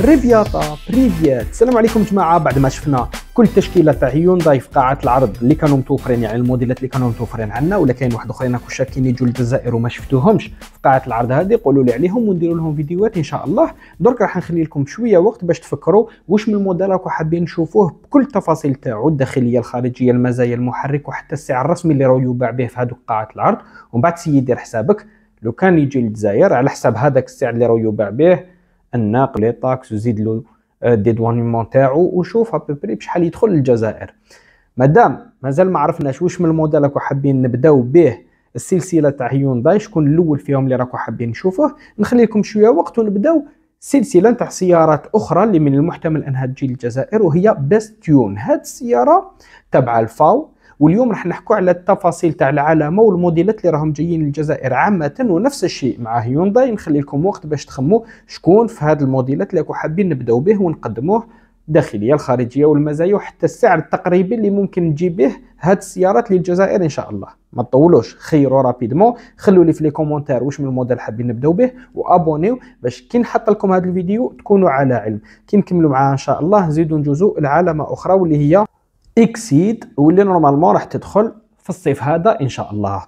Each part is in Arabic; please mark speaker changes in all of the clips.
Speaker 1: ريبياطا بريفيات السلام عليكم جماعه بعد ما شفنا كل تشكيلة تاع هيونداي في قاعه العرض اللي كانوا متوفرين يعني الموديلات اللي كانوا متوفرين عندنا ولا كاين واحد اخرين راكم شاكين يجوا للجزائر وما شفتوهمش في قاعه العرض هذه قولوا لي عليهم ونديروا لهم فيديوهات ان شاء الله درك راح نخلي لكم شويه وقت باش تفكروا واش من الموديل راكم حابين نشوفوه بكل التفاصيل تاعو الداخليه الخارجيه المزايا المحرك وحتى السعر الرسمي اللي راهو يباع به في هذوك قاعه العرض ومن بعد سيدي دير حسابك لو كان يجي للجزائر على حساب هذاك السعر اللي راهو يباع به الناقل لي طاكس وزيد له آه، ديدوانيمون تاعو وشوف ابوبري بشحال يدخل للجزائر مادام مازال ما عرفناش واش من الموديل راكو حابين نبداو به السلسله تاع هيونداي شكون الاول فيهم اللي راكو حابين نشوفوه نخلي لكم شويه وقت ونبداو سلسله تاع سيارات اخرى اللي من المحتمل انها تجي للجزائر وهي بيست تيون هاد السياره تبع الفاو واليوم راح نحكوا على التفاصيل تاع العلامه والموديلات اللي راهم جايين للجزائر عامه ونفس الشيء مع هيونداي نخلي لكم وقت باش تخموا شكون في هذه الموديلات اللي راكم حابين نبداو به ونقدموه الداخليه الخارجيه والمزايا وحتى السعر التقريبي اللي ممكن نجيب به هاد السيارات للجزائر ان شاء الله ما تطولوش خيروا رابيدمون خلوا لي في لي كومونتير واش من الموديل حابين نبداو به وابونيو باش كي نحط لكم هذا الفيديو تكونوا على علم كي نكملوا معاه ان شاء الله نزيدوا نجوزوا لعلامه اخرى واللي هي اكسيد واللي نورمالمون راح تدخل في الصيف هذا ان شاء الله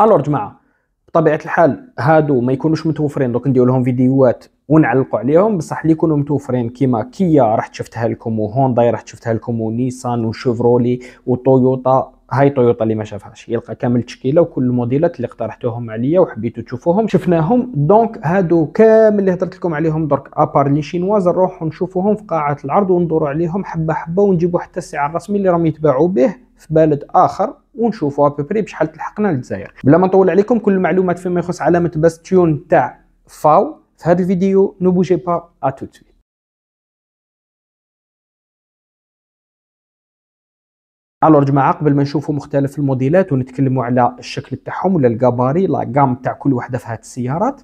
Speaker 1: الور جماعه بطبيعه الحال هادو ما يكونوش متوفرين دوك ندير لهم فيديوهات ونعلقوا عليهم بصح اللي يكونوا متوفرين كيما كيا راح شفتها لكم وهونداي راح شفتها لكم ونيسان وشيفرولي وتويوتا هاي طويوطا اللي ما شافهاش يلقى كامل التشكيله وكل الموديلات اللي اقترحتوهم عليا وحبيتو تشوفوهم شفناهم دونك هادو كامل اللي هضرت لكم عليهم درك ابار لي شينواز نروحو نشوفوهم في قاعه العرض وندورو عليهم حبه حبه ونجيبو حتى السعر الرسمي اللي راهم يتباعوا به في بلد اخر ونشوفوا ابوبري بشحال تلحقنا للجزائر بلا ما نطول عليكم كل المعلومات فيما يخص علامه باستيون تاع فاو في هذا الفيديو نوبوجي با ا توت الو جماعه قبل ما نشوفوا مختلف الموديلات ونتكلموا على الشكل تاعهم ولا الكاباري لا جام تاع كل وحده في هذه السيارات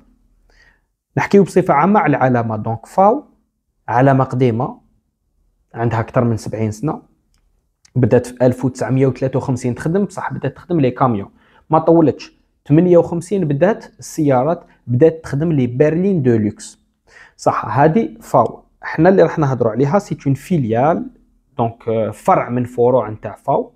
Speaker 1: نحكيو بصفه عامه على العلامه دونك فاو علامه قديمه عندها اكثر من 70 سنه بدات في 1953 تخدم بصح بدات تخدم لي كاميون ما طولتش 58 بدات السيارات بدات تخدم لي برلين دو لوكس صح هذه فاو حنا اللي راح نهضروا عليها سي اون فيليال دونك آه، فرع من فروع نتاع فاو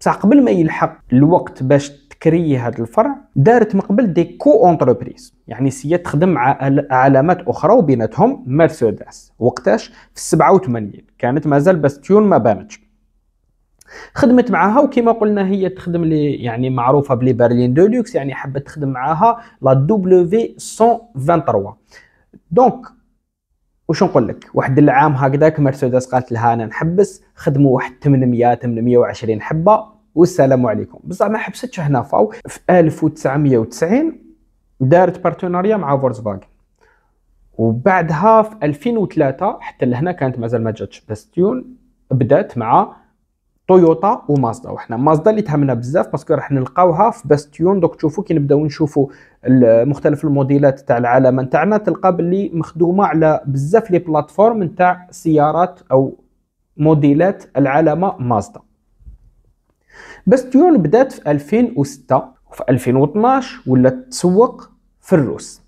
Speaker 1: بصح قبل ما يلحق الوقت باش تكري هذا الفرع دارت من قبل دي كو اونتربريز يعني سيات تخدم مع علامات اخرى وبيناتهم مرسيدس وقتاش في 87 كانت مازال باستيون ما بانتش خدمت معاها وكما قلنا هي تخدم لي يعني معروفه بلي برلين لوكس يعني حبت تخدم معاها لا دبليو 123 دونك وش نقول لك؟ واحد العام هكذاك مرسيدس قالت لها انا نحبس خدموا واحد 800 820 حبه والسلام عليكم بصح ما حبستش هنا فاو في 1990 دارت بارتناريا مع فولكسفاجن وبعدها في 2003 حتى لهنا كانت مازال ما جاتش باستيون بدات مع تويوتا ومازدا وحنا مازدا اللي تهمنا بزاف باسكو راح نلقاوها في باستيون دوك تشوفوا كي نبداو نشوفوا مختلف الموديلات تاع العلامه تاعنا تلقى باللي مخدومه على بزاف لي بلاتفورم تاع سيارات او موديلات العلامه مازدا باستيون بدات في 2006 وفي 2012 ولات تسوق في الروس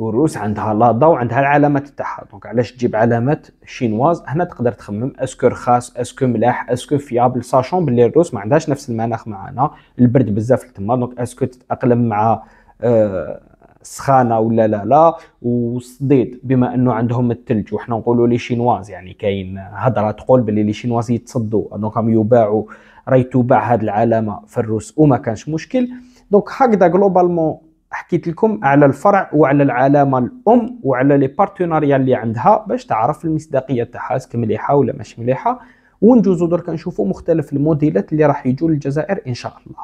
Speaker 1: والروس عندها لا وعندها عندها العلامات تاعها دونك علاش تجيب علامات شينواز هنا تقدر تخمم اسكو رخاص اسكو ملاح اسكو فيابل ساشون بلي الروس ما عندهاش نفس المناخ معنا البرد بزاف تما دونك اسكو تتاقلم مع آه، سخانه ولا لا لا والصديد بما انه عندهم الثلج وحنا نقولوا لي شينواز يعني كاين هضره تقول بلي لي شينواز يتصدوا دونك هم يباعوا راهي تباع هذه العلامه في الروس وما كانش مشكل دونك هكذا جلوبالمون حكيت لكم على الفرع وعلى العلامه الام وعلى لي بارتناريا اللي عندها باش تعرف المصداقيه تاعها اسك مليحه ولا ماشي مليحه ونجوزو درك نشوفوا مختلف الموديلات اللي راح يجوا للجزائر ان شاء الله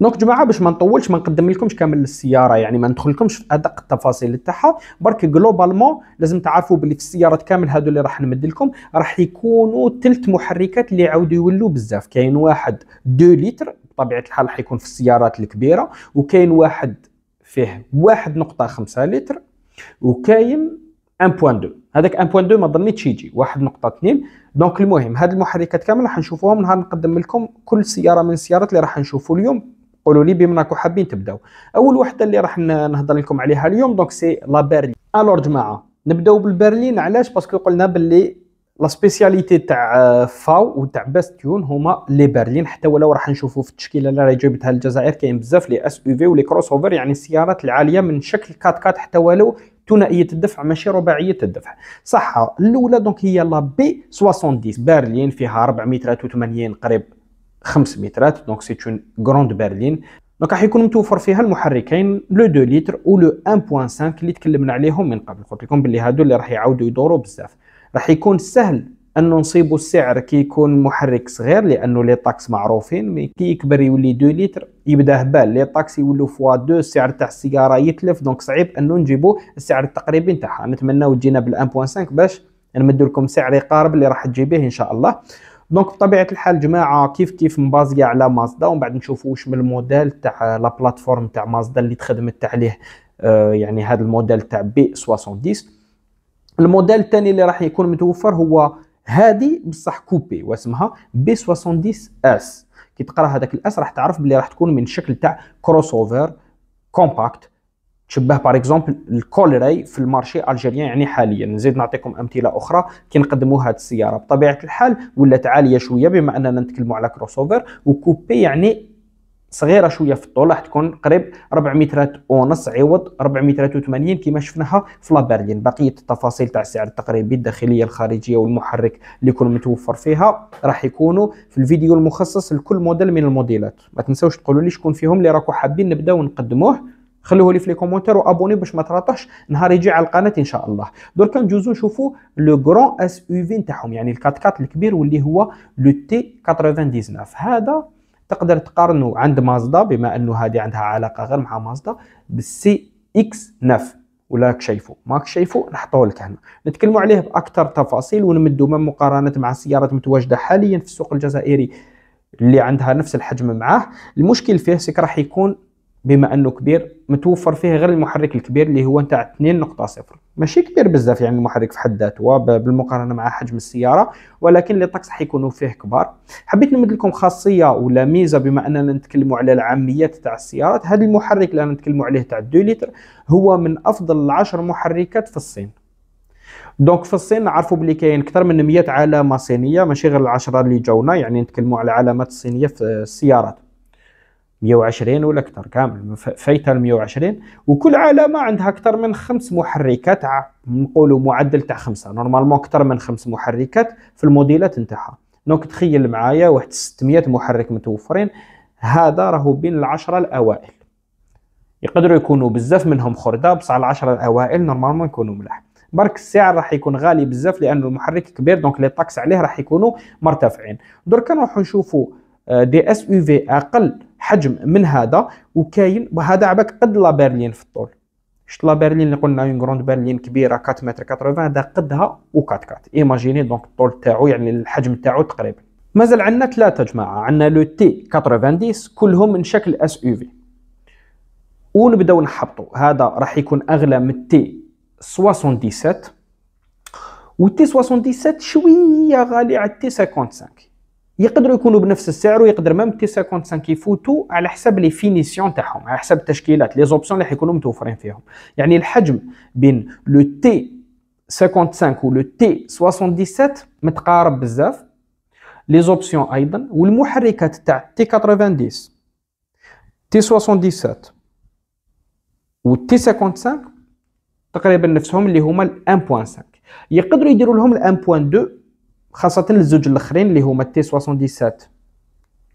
Speaker 1: دونك جماعه باش ما نطولش ما نقدم لكمش كامل السياره يعني ما ندخلكمش في ادق التفاصيل تاعها برك جلوبالمون لازم تعرفوا باللي في السيارات كامل هادو اللي راح نمد لكم راح يكونوا ثلث محركات اللي يعاودوا يولوا بزاف كاين واحد 2 لتر بطبيعه الحال راح يكون في السيارات الكبيره وكاين واحد فيه 1.5 لتر وكاين 1.2 هذاك 1.2 ما ظنيتش يجي 1.2 دونك المهم هاد المحركات كامل راح نشوفوهم نهار نقدم لكم كل سياره من السيارات اللي راح نشوفوا اليوم قولوا لي بما راكم حابين تبداو اول وحده اللي راح نهضر لكم عليها اليوم دونك سي لا بيرلين الور جماعه نبداو بالبرلين علاش باسكو قلنا باللي لا سبيسياليتي تاع آه، فاو وتاع باستيون هما لي برلين حتى ولو راح نشوفوا في التشكيله اللي راهي جابتها الجزائر كاين بزاف لي اس او في ولي كروس اوفر يعني السيارات العاليه من شكل كات كات حتى ولو ثنائيه الدفع ماشي رباعيه الدفع صح الاولى دونك هي لا بي 70 برلين فيها 4 مترات و80 قريب 5 مترات دونك سي اون غروند برلين دونك راح يكون متوفر فيها المحركين لو 2 لتر ولو 1.5 اللي تكلمنا عليهم من قبل قلت لكم باللي هادو اللي راح يعاودوا يدوروا بزاف راح يكون سهل انه نصيبوا السعر كي يكون محرك صغير لانه لي طاكس معروفين مي كي يكبر يولي 2 لتر يبدا هبال لي طاكس يولوا فوا 2 السعر تاع السيجاره يتلف دونك صعيب انه نجيبوا السعر التقريبي نتاعها نتمناو تجينا بال 1.5 باش نمد لكم سعر يقارب اللي راح تجيبيه ان شاء الله دونك بطبيعه الحال جماعه كيف كيف مبازيه على مازدا ومن بعد نشوفوا واش من الموديل تاع لا بلاتفورم تاع مازدا اللي تخدمت عليه آه يعني هذا الموديل تاع بي 70 الموديل الثاني اللي راح يكون متوفر هو هادي بصح كوبي واسمها بي 70 اس كي تقرا هذاك الاس راح تعرف بلي راح تكون من شكل تاع كروس اوفر كومباكت تشبه باغ اكزومبل الكولري في المارشي الجيريان يعني حاليا نزيد نعطيكم امثله اخرى كي نقدموا هذه السياره بطبيعه الحال ولات عاليه شويه بما اننا نتكلموا على كروس اوفر وكوبي يعني صغيره شويه في الطول راح تكون قريب 4 مترات ونص عوض 4 مترات و80 كما شفناها في لابارلين بقيه التفاصيل تاع السعر التقريبي الداخليه الخارجيه والمحرك اللي يكون متوفر فيها راح يكونوا في الفيديو المخصص لكل موديل من الموديلات ما تنساوش تقولوا لي شكون فيهم اللي راكم حابين نبداو نقدموه خلوه لي في لي كومونتير وابوني باش ما تراطحش نهار يجي على القناه ان شاء الله دركا نجوزو نشوفوا لو غران اس يو في نتاعهم يعني الكات كات الكبير واللي هو لو تي 99 هذا تقدر تقارنه عند مازدا بما انه هذه عندها علاقه غير مع مازدا بالسي اكس 9 ولا كشيفو ماك شايفو نحطوه لك هنا نتكلموا عليه باكثر تفاصيل ونمدوا من مقارنه مع السيارات المتواجده حاليا في السوق الجزائري اللي عندها نفس الحجم معاه المشكل فيه سيك راح يكون بما انه كبير متوفر فيه غير المحرك الكبير اللي هو نتاع 2.0 ماشي كبير بزاف يعني المحرك في حد ذاته بالمقارنه مع حجم السياره ولكن لي طاكس حيكونوا فيه كبار حبيت نمد لكم خاصيه ولا ميزه بما اننا نتكلموا على العاميات تاع السيارات هذا المحرك اللي نتكلموا عليه تاع 2 لتر هو من افضل العشر محركات في الصين دونك في الصين نعرفوا بلي كاين اكثر من 100 علامه صينيه ماشي غير العشره اللي جاونا يعني نتكلموا على علامات صينيه في السيارات 120 ولا اكثر كامل فايته ال 120 وكل علامه عندها اكثر من خمس محركات نقولوا معدل تاع خمسه نورمالمون اكثر من خمس محركات في الموديلات نتاعها دونك تخيل معايا واحد 600 محرك متوفرين هذا راهو بين العشره الاوائل يقدروا يكونوا بزاف منهم خرده بصح العشره الاوائل نورمالمون يكونوا ملاح برك السعر راح يكون غالي بزاف لان المحرك كبير دونك لي طاكس عليه راح يكونوا مرتفعين درك نروحوا نشوفوا آه، دي اس يو في اقل حجم من هذا وكاين وهذا عباك قد لا برلين في الطول شت لا برلين اللي قلنا اون غروند برلين كبيره 4 متر 80 هذا قدها و 4 4 ايماجيني دونك الطول تاعو يعني الحجم تاعو تقريبا مازال عندنا ثلاثه جماعه عندنا لو تي 90 كلهم من شكل اس يو في ونبداو نحبطوا هذا راح يكون اغلى من تي 77 و تي 77 شويه غالي على تي 55 يقدروا يكونوا بنفس السعر ويقدر ميم تي 55 يفوتوا على حسب لي فينيسيون تاعهم على حسب التشكيلات لي زوبسيون اللي حيكونوا متوفرين فيهم يعني الحجم بين لو تي 55 ولو تي 77 متقارب بزاف لي زوبسيون ايضا والمحركات تاع تي 90 تي 77 و تي 55 تقريبا نفسهم اللي هما ال 1.5 يقدروا يديروا لهم ال 1.2 خاصه الزوج الاخرين اللي هما تي 77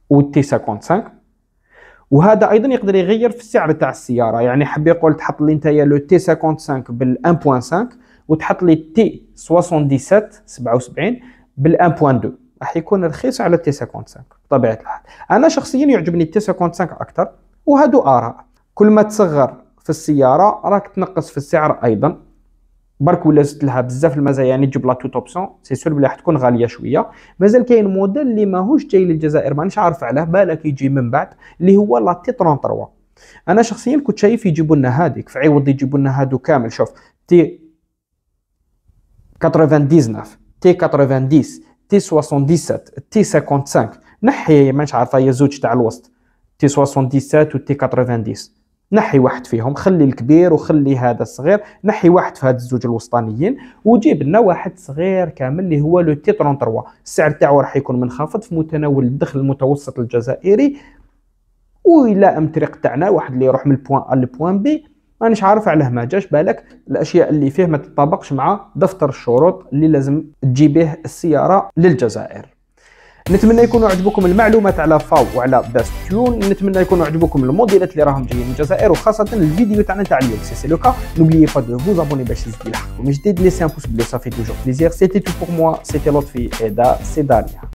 Speaker 1: و تي 55 وهذا ايضا يقدر يغير في السعر تاع السياره يعني حب يقول تحط لي نتايا لو تي 55 بال 1.5 وتحط لي تي 77 77 بال 1.2 راح يكون رخيص على تي 55 بطبيعه الحال انا شخصيا يعجبني تي 55 اكثر وهادو اراء كل ما تصغر في السياره راك تنقص في السعر ايضا برك ولا زدت لها بزاف المزايا يعني تجيب لا تو توب اوبسيون سي سور بلي تكون غاليه شويه مازال كاين موديل اللي ماهوش جاي للجزائر مانيش عارف عليه بالك يجي من بعد اللي هو لا تي 33 انا شخصيا كنت شايف يجيبوا لنا هذيك في عوض يجيبوا لنا هادو كامل شوف تي 99 تي 90 تي 77 تي 55 نحي مانيش عارفه هي زوج تاع الوسط تي 77 و تي 90 نحي واحد فيهم خلي الكبير وخلي هذا الصغير نحي واحد في هذا الزوج الوسطانيين وجيب لنا واحد صغير كامل اللي هو لو تي 33 السعر تاعو راح يكون منخفض في متناول الدخل المتوسط الجزائري وإلا ام طريق تاعنا واحد اللي يروح من البوان ا للبوان بي مانيش عارف علاه ما جاش بالك الاشياء اللي فيه ما تطابقش مع دفتر الشروط اللي لازم تجي السياره للجزائر نتمنى يكونوا عجبكم المعلومات على فاو وعلى باست تيون نتمنى يكونوا عجبكم الموديلات اللي راهم جايين من الجزائر وخاصه الفيديو تاعنا تاع اليوم سي سي كا نوبليي با دو فوز ابوني باش تزيد لحقكم جديد لي ان بوس بلو سا توجور بليزير سيتي تو بور موا سيتي لطفي ادا سيدانيا